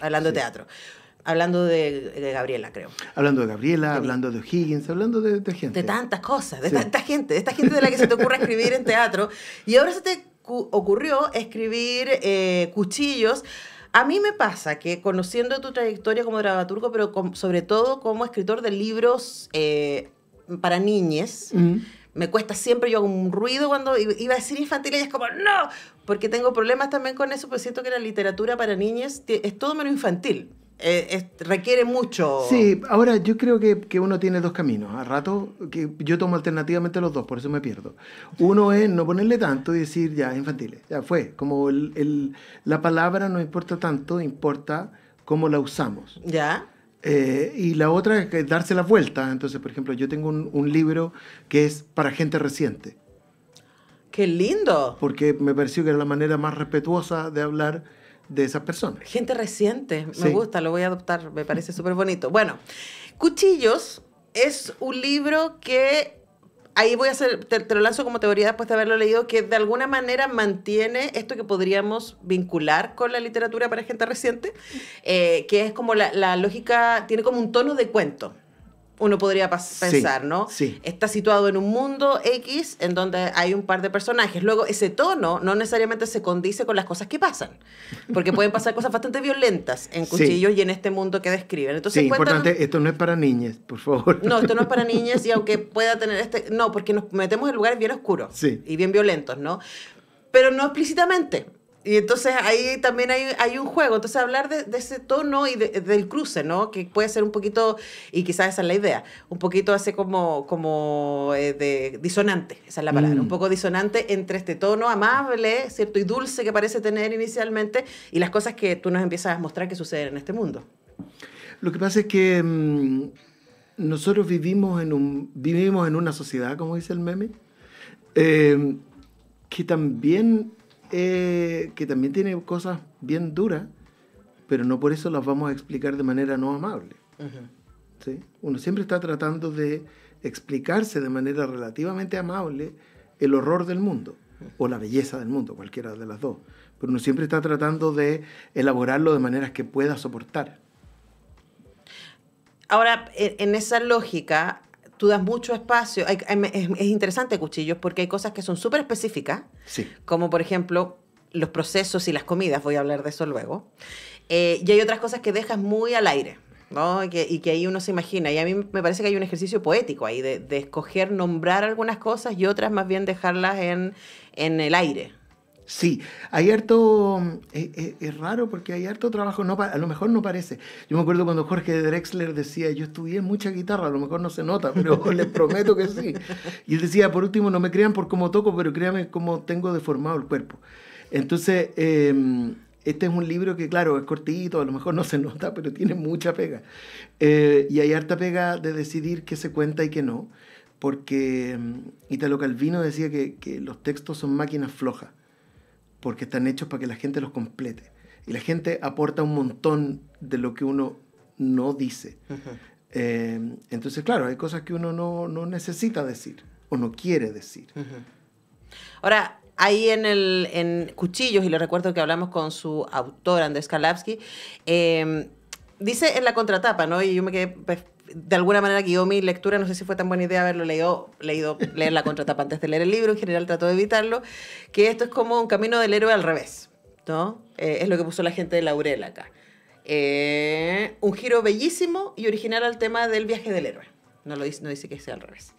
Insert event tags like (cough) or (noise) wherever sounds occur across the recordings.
hablando de teatro. Hablando de, Gabriela, creo. Hablando de Gabriela, hablando de Higgins, hablando de, de, gente. De tantas cosas, de tanta gente, de esta gente de la que se te ocurre escribir en teatro. Y ahora se te ocurrió escribir eh, Cuchillos. A mí me pasa que conociendo tu trayectoria como dramaturgo, pero sobre todo como escritor de libros eh, para niñes, me cuesta siempre, yo hago un ruido cuando iba a decir infantil y es como, no, porque tengo problemas también con eso, porque siento que la literatura para niñas es todo menos infantil. Eh, requiere mucho. Sí, ahora yo creo que, uno tiene dos caminos. A rato que yo tomo alternativamente los dos, por eso me pierdo. Uno es no ponerle tanto y decir ya, infantil. ya fue. Como la palabra no importa tanto, importa cómo la usamos. Ya. Eh, y la otra es darse la vuelta. Entonces, por ejemplo, yo tengo un, libro que es para gente reciente. ¡Qué lindo! Porque me pareció que era la manera más respetuosa de hablar de esas personas. Gente reciente, me gusta, lo voy a adoptar, me parece súper bonito. Bueno, Cuchillos es un libro que ahí voy a hacer, te, lo lanzo como teoría después de haberlo leído, que de alguna manera mantiene esto que podríamos vincular con la literatura para gente reciente, eh, que es como la, lógica, tiene como un tono de cuento uno podría pensar, ¿no? Sí. Está situado en un mundo X en donde hay un par de personajes. Luego, ese tono no necesariamente se condice con las cosas que pasan, porque pueden pasar cosas bastante violentas en Cuchillos y en este mundo que describen. Entonces, sí, importante, esto no es para niñas, por favor. No, esto no es para (laughs) niñas y aunque pueda tener este... No, porque nos metemos en lugares bien oscuros y bien violentos, ¿no? Pero no explícitamente. Y entonces ahí también hay, un juego. Entonces hablar de, ese tono y del cruce, ¿no? Que puede ser un poquito, y quizás esa es la idea, un poquito así como, como eh, de disonante, esa es la palabra, un mm. poco disonante entre este tono amable, ¿cierto? Y dulce que parece tener inicialmente y las cosas que tú nos empiezas a mostrar que suceden en este mundo. Lo que pasa es que mm, nosotros vivimos en, un, vivimos en una sociedad, como dice el meme, eh, que también eh, que también tiene cosas bien duras, pero no por eso las vamos a explicar de manera no amable. ¿sí? Uno siempre está tratando de explicarse de manera relativamente amable el horror del mundo o la belleza del mundo, cualquiera de las dos. Pero uno siempre está tratando de elaborarlo de maneras que pueda soportar. Ahora, en esa lógica, tú das mucho espacio. es, interesante, Cuchillos, porque hay cosas que son súper específicas, como por ejemplo los procesos y las comidas, voy a hablar de eso luego. Eh, y hay otras cosas que dejas muy al aire. Y, que, ahí uno se imagina. Y a mí me parece que hay un ejercicio poético ahí de, escoger nombrar algunas cosas y otras más bien dejarlas en, en el aire. Sí, hay harto, mm, eh, eh, es, raro porque hay harto trabajo, no, a lo mejor no parece. Yo me acuerdo cuando Jorge Drexler decía, yo estudié mucha guitarra, a lo mejor no se nota, pero (laughs) les prometo que sí. Y él decía, por último, no me crean por cómo toco, pero créanme cómo tengo deformado el cuerpo. Entonces, em, este es un libro que, claro, es cortito, a lo mejor no se nota, pero tiene mucha pega. Eh, y hay harta pega de decidir qué se cuenta y qué no, porque em, Italo Calvino decía que los textos son máquinas flojas porque están hechos para que la gente los complete. Y la gente aporta un montón de lo que uno no dice. Eh, entonces, claro, hay cosas que uno no, necesita decir o no quiere decir. Ahora, ahí en, el, en Cuchillos, y lo recuerdo que hablamos con su autor, Andrés Kalapsky, eh, dice en la contratapa, ¿no? Y yo me quedé pues, de alguna manera guió mi lectura, no sé si fue tan buena idea haberlo leído, leído leer la contratapa antes de leer el libro, en general trató de evitarlo, que esto es como un camino del héroe al revés, ¿no? Eh, es lo que puso la gente de Laurel acá. Eh, un giro bellísimo y original al tema del viaje del héroe. No, lo dice, no dice que sea al revés.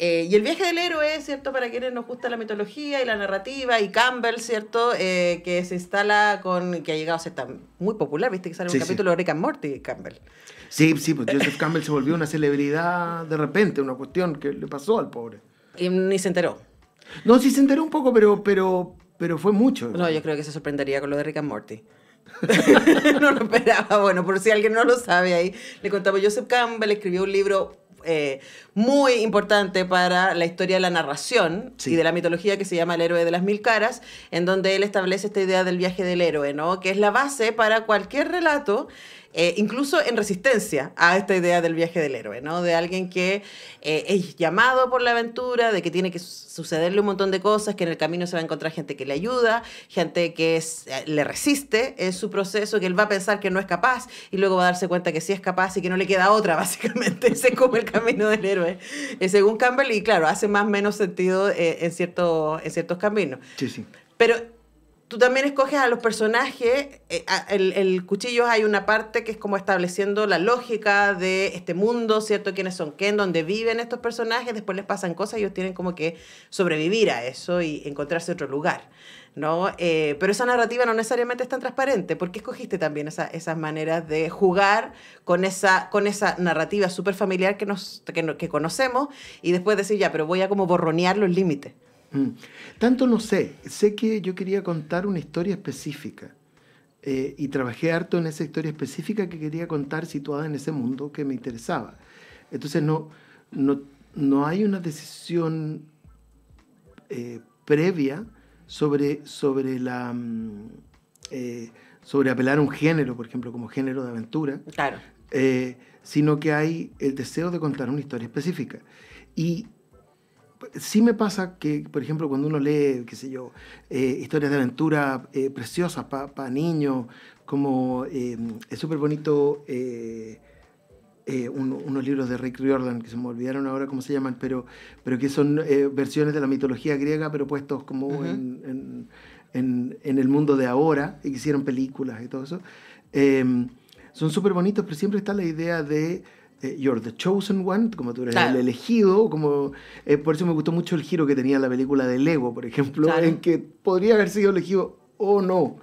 Eh, y el viaje del héroe, ¿cierto? Para quienes nos gusta la mitología y la narrativa, y Campbell, ¿cierto? que se instala con. que ha llegado a ser tan muy popular, ¿viste? Que sale un capítulo de Rick and Morty, Campbell. Sí, sí, pues Joseph Campbell se volvió una celebridad de repente, una cuestión que le pasó al pobre. Y ni se enteró. No, sí se enteró un poco, pero, pero, pero fue mucho. No, yo creo que se sorprendería con lo de Rick and Morty. (laughs) no lo esperaba. Bueno, por si alguien no lo sabe ahí, le contamos, Joseph Campbell escribió un libro eh, muy importante para la historia de la narración y de la mitología que se llama El héroe de las mil caras, en donde él establece esta idea del viaje del héroe, ¿no? que es la base para cualquier relato eh, incluso en resistencia a esta idea del viaje del héroe, ¿no? De alguien que eh, es llamado por la aventura, de que tiene que sucederle un montón de cosas, que en el camino se va a encontrar gente que le ayuda, gente que eh, le resiste en su proceso, que él va a pensar que no es capaz y luego va a darse cuenta que sí es capaz y que no le queda otra, (laughs) básicamente. Ese es como el camino del héroe, según Campbell, y claro, hace más o menos sentido en, cierto, en ciertos caminos. Sí, sí. Pero tú también escoges a los personajes. Eh, el, cuchillo hay una parte que es como estableciendo la lógica de este mundo, ¿cierto? ¿Quiénes son qué? dónde viven estos personajes? Después les pasan cosas y ellos tienen como que sobrevivir a eso y encontrarse otro lugar, ¿no? Eh, pero esa narrativa no necesariamente es tan transparente. porque escogiste también esas maneras de jugar con esa, narrativa súper familiar que, que conocemos y después decir, ya, pero voy a como borronear los límites? Mm. Tanto no sé, sé que yo quería contar una historia específica eh, y trabajé harto en esa historia específica que quería contar situada en ese mundo que me interesaba. Entonces no, no, no hay una decisión eh, previa sobre, sobre, la, mm, eh, sobre apelar a un género, por ejemplo, como género de aventura. sino que hay el deseo de contar una historia específica. Y sí me pasa que, por ejemplo, cuando uno lee, qué sé yo, eh, historias de aventura eh, preciosas para niños, como em, es súper bonito eh, unos libros de Rick Riordan, que se me olvidaron ahora cómo se llaman, pero, pero que son versiones de la mitología griega, pero puestos como en, en, el mundo de ahora, y que hicieron películas y todo eso. Em, son súper bonitos, pero siempre está la idea de eh, You're the Chosen One, como tú eres el elegido, como eh, por eso me gustó mucho el giro que tenía la película de Lego, por ejemplo, en que podría haber sido elegido o no,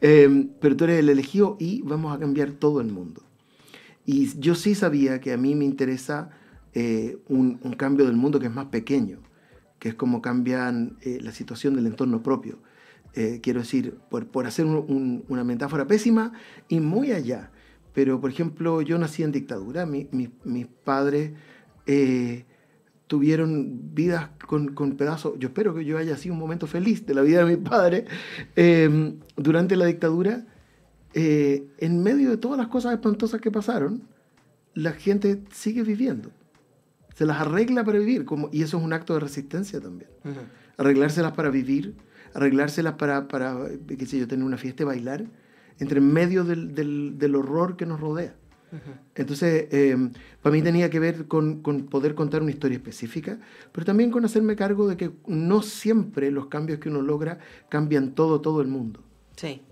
em, pero tú eres el elegido y vamos a cambiar todo el mundo. Y yo sí sabía que a mí me interesa eh, un, cambio del mundo que es más pequeño, que es como cambian la situación del entorno propio. quiero decir, por, por hacer una metáfora pésima y muy allá pero, por ejemplo, yo nací en dictadura, mis padres eh, tuvieron vidas con, con pedazos, yo espero que yo haya sido un momento feliz de la vida de mis padres em, durante la dictadura. Eh, en medio de todas las cosas espantosas que pasaron, la gente sigue viviendo. Se las arregla para vivir, como, y eso es un acto de resistencia también. Arreglárselas para vivir, arreglárselas para, para, qué sé yo, tener una fiesta y bailar, entre medio del, del, del horror que nos rodea. Entonces, em, para mí tenía que ver con, con, poder contar una historia específica, pero también con hacerme cargo de que no siempre los cambios que uno logra cambian todo, todo el mundo. Sí.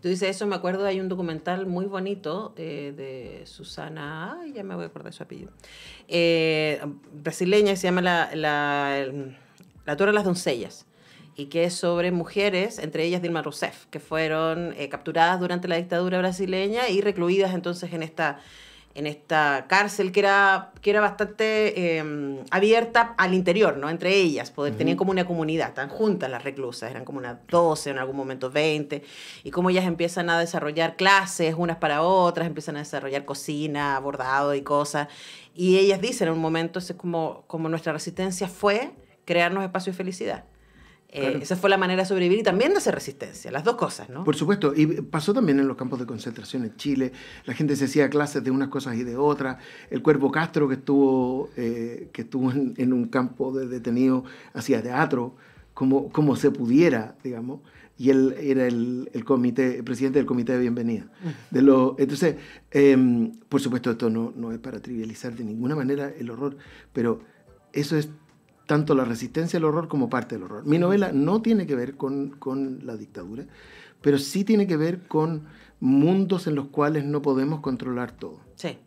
Tú dices eso, me acuerdo, hay un documental muy bonito eh, de Susana, ya me voy a acordar su apellido, eh, brasileña que se llama La, la, la Torre de las Doncellas y que es sobre mujeres, entre ellas Dilma Rousseff, que fueron eh, capturadas durante la dictadura brasileña y recluidas entonces en esta, en esta cárcel que era, que era bastante em, abierta al interior, ¿no? Entre ellas, poder, pues, tenían como una comunidad, tan juntas las reclusas, eran como unas 12, en algún momento 20, y cómo ellas empiezan a desarrollar clases unas para otras, empiezan a desarrollar cocina, bordado y cosas, y ellas dicen en un momento, es como, como nuestra resistencia fue crearnos espacio de felicidad. Eh, esa fue la manera de sobrevivir y también de hacer resistencia, las dos cosas, ¿no? Por supuesto, y pasó también en los campos de concentración en Chile, la gente se hacía clases de unas cosas y de otras, el cuerpo Castro que estuvo, eh, que estuvo en, un campo de detenido hacía teatro, como, como se pudiera, digamos, y él era el, comité, presidente del comité de bienvenida. De los, entonces, em, por supuesto, esto no, no es para trivializar de ninguna manera el horror, pero eso es tanto la resistencia al horror como parte del horror. Mi novela no tiene que ver con, la dictadura, pero sí tiene que ver con mundos en los cuales no podemos controlar todo. Sí.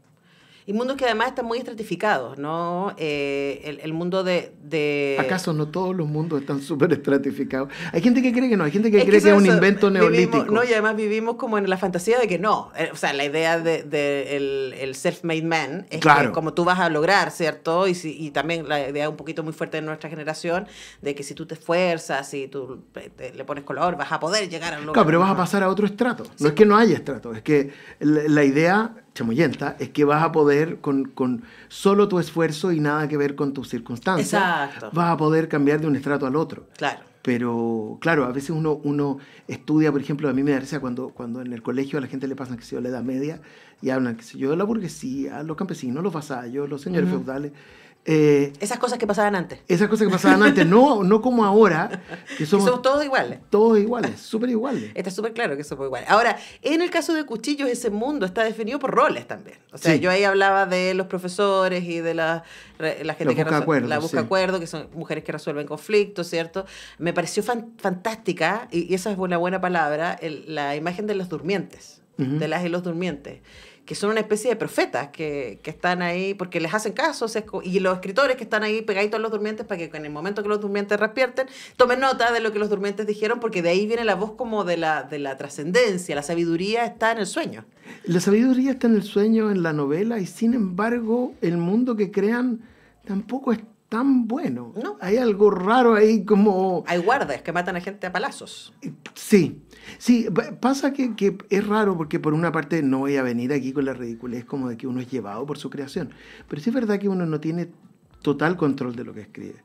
Y mundos que además están muy estratificados, ¿no? Eh, el, mundo de, ¿Acaso no todos los mundos están súper estratificados? Hay gente que cree que no, hay gente que cree que, es un invento neolítico. no, y además vivimos como en la fantasía de que no. Eh, o sea, la idea del de, self-made man es claro. que como tú vas a lograr, ¿cierto? Y, si, y también la idea un poquito muy fuerte de nuestra generación de que si tú te esfuerzas, si tú le pones color, vas a poder llegar a lo, Claro, pero vas a pasar a otro estrato. No es que no haya estrato, es que la idea chamoyenta, es que vas a poder, con, con, solo tu esfuerzo y nada que ver con tus circunstancias, vas a poder cambiar de un estrato al otro. Claro. Pero, claro, a veces uno, uno estudia, por ejemplo, a mí me da risa cuando, cuando en el colegio a la gente le pasa que se yo, la edad media, y hablan, que si yo, de la burguesía, los campesinos, los vasallos, los señores feudales. Eh, esas cosas que pasaban antes. Esas cosas que pasaban antes, no, no como ahora, que (laughs) somos, todos iguales. Todos iguales, súper iguales. Está súper claro que somos iguales. Ahora, en el caso de cuchillos, ese mundo está definido por roles también. O sea, yo ahí hablaba de los profesores y de la, gente que busca la busca acuerdo, que son mujeres que resuelven conflictos, ¿cierto? Me pareció fantástica, y, esa es una buena palabra, la imagen de los durmientes de las y los durmientes, que son una especie de profetas que, están ahí porque les hacen caso, y los escritores que están ahí pegaditos a los durmientes para que en el momento que los durmientes respierten tomen nota de lo que los durmientes dijeron, porque de ahí viene la voz como de la, de la trascendencia, la sabiduría está en el sueño. La sabiduría está en el sueño, en la novela, y sin embargo el mundo que crean tampoco es tan bueno. Hay algo raro ahí como... Hay guardias que matan a gente a palazos. Sí, Sí, pasa que, es raro porque por una parte no voy a venir aquí con la ridiculez como de que uno es llevado por su creación, pero sí es verdad que uno no tiene total control de lo que escribe,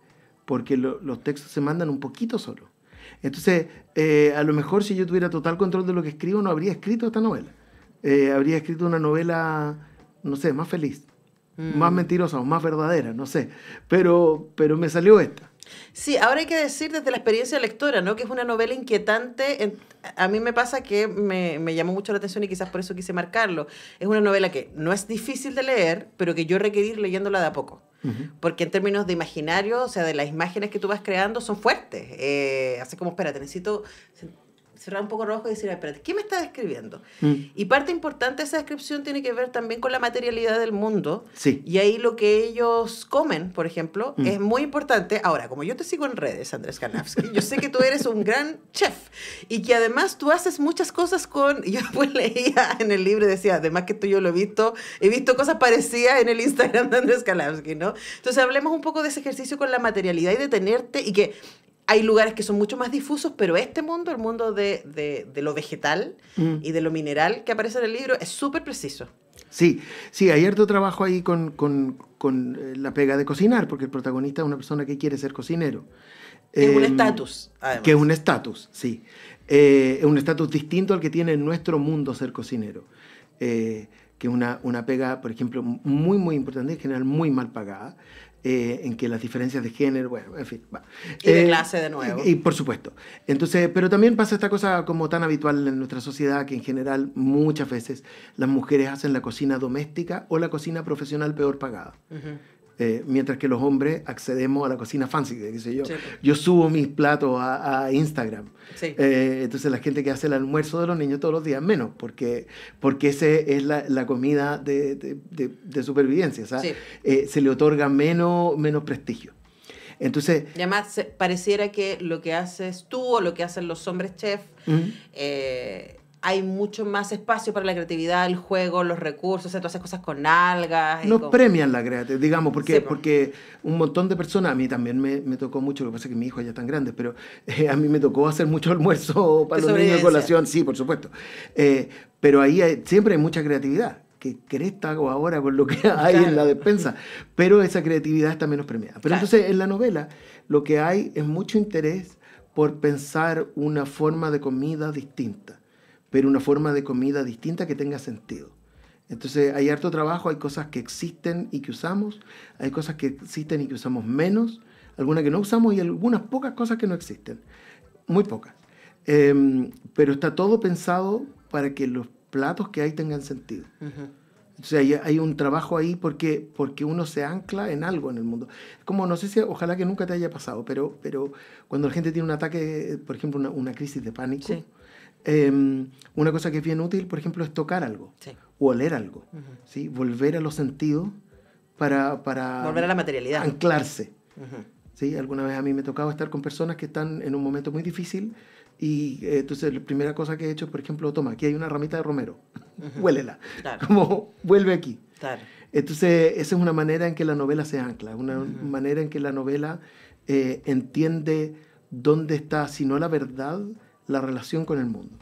porque los textos se mandan un poquito solo. Entonces, eh, a lo mejor si yo tuviera total control de lo que escribo, no habría escrito esta novela. Eh, habría escrito una novela, no sé, más feliz, mm. más mentirosa o más verdadera, no sé, pero, pero me salió esta. Sí, ahora hay que decir desde la experiencia lectora, ¿no? Que es una novela inquietante. A mí me pasa que me, llamó mucho la atención y quizás por eso quise marcarlo. Es una novela que no es difícil de leer, pero que yo requerir leyéndola de a poco. Porque en términos de imaginario, o sea, de las imágenes que tú vas creando, son fuertes. Eh, así como, espérate, necesito cerrar un poco rojo y decir, espérate, ¿qué me está describiendo? Mm. Y parte importante de esa descripción tiene que ver también con la materialidad del mundo. Sí. Y ahí lo que ellos comen, por ejemplo, mm. es muy importante. Ahora, como yo te sigo en redes, Andrés Karnavsky, yo sé que tú eres un gran chef y que además tú haces muchas cosas con... Yo después (laughs) pues leía en el libro y decía, además que tú yo lo he visto, he visto cosas parecidas en el Instagram de Andrés Karnavsky, ¿no? Entonces hablemos un poco de ese ejercicio con la materialidad y detenerte y que hay lugares que son mucho más difusos, pero este mundo, el mundo de, de, lo vegetal mm. y de lo mineral que aparece en el libro, es súper preciso. Sí, sí, hay harto trabajo ahí con, con, con, eh, la pega de cocinar, porque el protagonista es una persona que quiere ser cocinero. Es un em, estatus, Que es un estatus, sí. Eh, es un estatus distinto al que tiene en nuestro mundo ser cocinero. Eh, que es una, una, pega, por ejemplo, muy, muy importante, en general muy mal pagada. Eh, en que las diferencias de género, bueno, en fin. Y de eh, clase de nuevo. Y, por supuesto. Entonces, pero también pasa esta cosa como tan habitual en nuestra sociedad que en general muchas veces las mujeres hacen la cocina doméstica o la cocina profesional peor pagada. Eh, mientras que los hombres accedemos a la cocina fancy, qué sé yo. Yo subo mis platos a, Instagram. Eh, entonces la gente que hace el almuerzo de los niños todos los días menos, porque, porque esa es la, comida de, supervivencia. Eh, se le otorga menos, menos prestigio. Entonces, y además, pareciera que lo que haces tú o lo que hacen los hombres chef hay mucho más espacio para la creatividad, el juego, los recursos, o sea, todas cosas con algas. Nos premian la creatividad, digamos, porque, porque un montón de personas, a mí también me, tocó mucho, lo que pasa es que mi hijo ya es tan grande, pero eh, a mí me tocó hacer mucho almuerzo (laughs) para los niños de colación, sí, por supuesto. Eh, pero ahí siempre hay mucha creatividad, que cresta hago ahora con lo que (laughs) hay en la despensa, pero esa creatividad está menos premiada. Pero entonces en la novela lo que hay es mucho interés por pensar una forma de comida distinta pero una forma de comida distinta que tenga sentido. Entonces hay harto trabajo, hay cosas que existen y que usamos, hay cosas que existen y que usamos menos, algunas que no usamos y algunas pocas cosas que no existen, muy pocas. Em, pero está todo pensado para que los platos que hay tengan sentido. Entonces hay, un trabajo ahí porque, porque uno se ancla en algo en el mundo. Como no sé si, ojalá que nunca te haya pasado, pero, pero cuando la gente tiene un ataque, por ejemplo, una, crisis de pánico. Em, una cosa que es bien útil, por ejemplo, es tocar algo o oler algo. ¿sí? Volver a los sentidos para, para Volver a la materialidad. Anclarse. ¿sí? Alguna vez a mí me tocado estar con personas que están en un momento muy difícil y eh, entonces la primera cosa que he hecho por ejemplo, toma, aquí hay una ramita de romero, (laughs) huélela, como vuelve aquí. Entonces esa es una manera en que la novela se ancla, una manera en que la novela eh, entiende dónde está, si no la verdad, la relación con el mundo.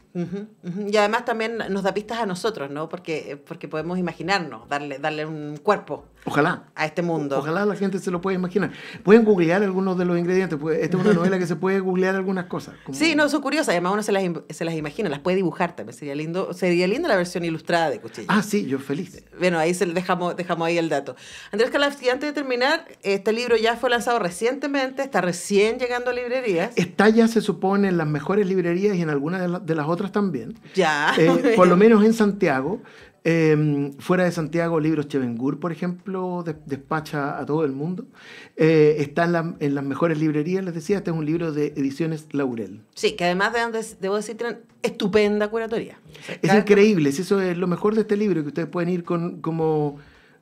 Y además también nos da pistas a nosotros, ¿no? Porque, eh, porque podemos imaginarnos, darle, darle un cuerpo ojalá, a este mundo. ojalá la gente se lo pueda imaginar. Pueden googlear algunos de los ingredientes. Pues, esta es una (laughs) novela que se puede googlear algunas cosas. Sí, no, son curiosas. Además uno se las, se las imagina, las puede dibujar también. Sería lindo sería linda la versión ilustrada de Cuchillo. Ah, sí, yo feliz. Bueno, ahí se dejamos, dejamos ahí el dato. Andrés Kalafsky, antes de terminar, este libro ya fue lanzado recientemente, está recién llegando a librerías. Está ya, se supone, en las mejores librerías y en algunas de las otras también. Ya. Eh, por lo menos en Santiago. Em, fuera de Santiago, Libros Chevengur, por ejemplo, despacha a todo el mundo. Eh, está en, las mejores librerías, les decía, este es un libro de ediciones Laurel. Sí, que además de antes, debo decir, tienen estupenda curatoría. es increíble, si eso es lo mejor de este libro, que ustedes pueden ir con como...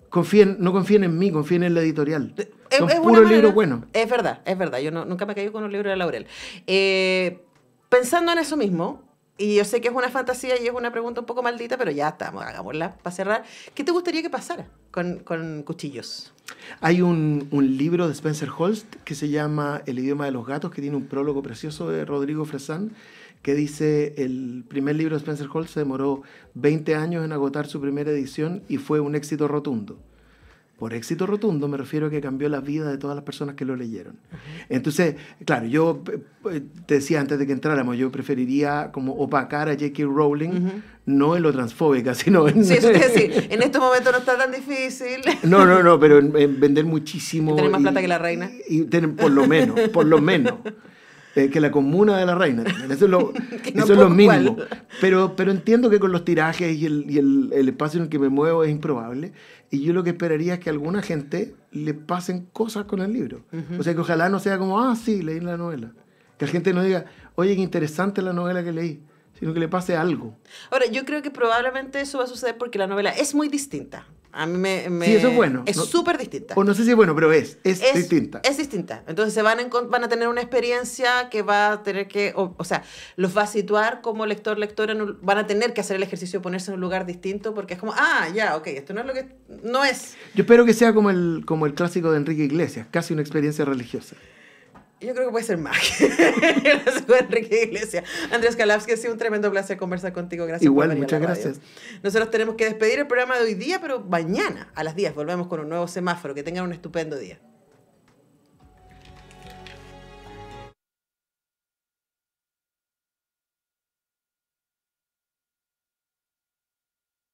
Confíen, no confíen en mí, confíen en la editorial. Es, Son puro libro bueno. Es verdad, es verdad. Yo nunca me caído con un libro de Laurel. Eh, pensando en eso mismo, y yo sé que es una fantasía y es una pregunta un poco maldita, pero ya estamos, hagámosla para cerrar. ¿Qué te gustaría que pasara con, cuchillos? Hay un, un, libro de Spencer Holst que se llama El idioma de los gatos, que tiene un prólogo precioso de Rodrigo Fresán, que dice, el primer libro de Spencer Holst se demoró 20 años en agotar su primera edición y fue un éxito rotundo. Por éxito rotundo me refiero a que cambió la vida de todas las personas que lo leyeron. Entonces, claro, yo eh, eh, te decía antes de que entráramos, yo preferiría como opacar a J.K. Rowling, no en lo transfóbica, (laughs) sino en... Sí, es en estos momentos no está tan difícil. (laughs) No, no, no, pero en, vender muchísimo... Tener más plata que la reina. y tener, por lo menos, por lo menos. Eh, que la comuna de la reina. Eso es lo, (laughs) lo mínimo. Pero, pero entiendo que con los tirajes y, el, y el, el, espacio en el que me muevo es improbable. Y yo lo que esperaría es que a alguna gente le pasen cosas con el libro. O sea, que ojalá no sea como, ah, sí, leí la novela. Que la gente no diga, oye, qué interesante la novela que leí sino que le pase algo. Ahora, yo creo que probablemente eso va a suceder porque la novela es muy distinta. A mí me. es bueno. Es súper distinta. O no sé si es bueno, pero es, es, distinta. Es distinta. Entonces se van a, van a tener una experiencia que va a tener que. O, sea, los va a situar como lector, lectora. van a tener que hacer el ejercicio de ponerse en un lugar distinto porque es como, ah, ya, ok, esto no es lo que. No es. Yo espero que sea como el, como el clásico de Enrique Iglesias, casi una experiencia religiosa. Yo creo que puede ser más (laughs) Enrique Iglesias. Andrés Kalavsky, ha sido un tremendo placer conversar contigo. Gracias. Igual, muchas gracias. Nosotros tenemos que despedir el programa de hoy día, pero mañana a las 10 volvemos con un nuevo semáforo. Que tengan un estupendo día.